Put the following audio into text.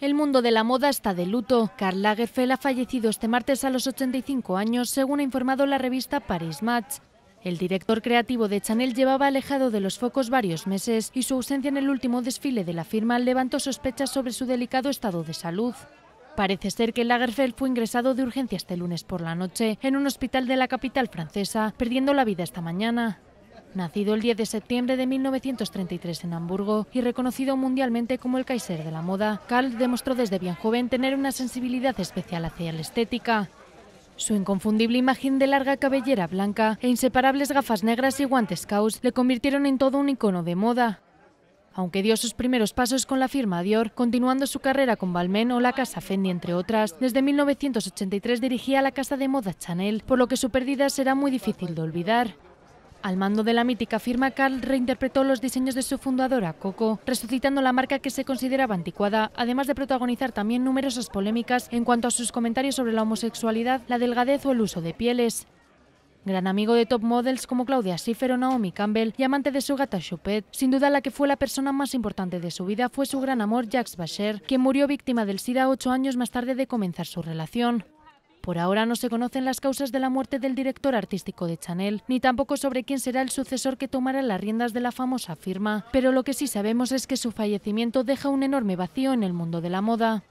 El mundo de la moda está de luto. Karl Lagerfeld ha fallecido este martes a los 85 años, según ha informado la revista Paris Match. El director creativo de Chanel llevaba alejado de los focos varios meses y su ausencia en el último desfile de la firma levantó sospechas sobre su delicado estado de salud. Parece ser que Lagerfeld fue ingresado de urgencia este lunes por la noche en un hospital de la capital francesa, perdiendo la vida esta mañana nacido el 10 de septiembre de 1933 en Hamburgo y reconocido mundialmente como el Kaiser de la moda, Karl demostró desde bien joven tener una sensibilidad especial hacia la estética. Su inconfundible imagen de larga cabellera blanca e inseparables gafas negras y guantes caos le convirtieron en todo un icono de moda. Aunque dio sus primeros pasos con la firma Dior, continuando su carrera con Balmain o la casa Fendi, entre otras, desde 1983 dirigía la casa de moda Chanel, por lo que su pérdida será muy difícil de olvidar. Al mando de la mítica firma, Carl reinterpretó los diseños de su fundadora, Coco, resucitando la marca que se consideraba anticuada, además de protagonizar también numerosas polémicas en cuanto a sus comentarios sobre la homosexualidad, la delgadez o el uso de pieles. Gran amigo de top models como Claudia Schiffer o Naomi Campbell y amante de su gata Choupette, sin duda la que fue la persona más importante de su vida fue su gran amor Jacques Bacher, quien murió víctima del SIDA ocho años más tarde de comenzar su relación. Por ahora no se conocen las causas de la muerte del director artístico de Chanel, ni tampoco sobre quién será el sucesor que tomará las riendas de la famosa firma, pero lo que sí sabemos es que su fallecimiento deja un enorme vacío en el mundo de la moda.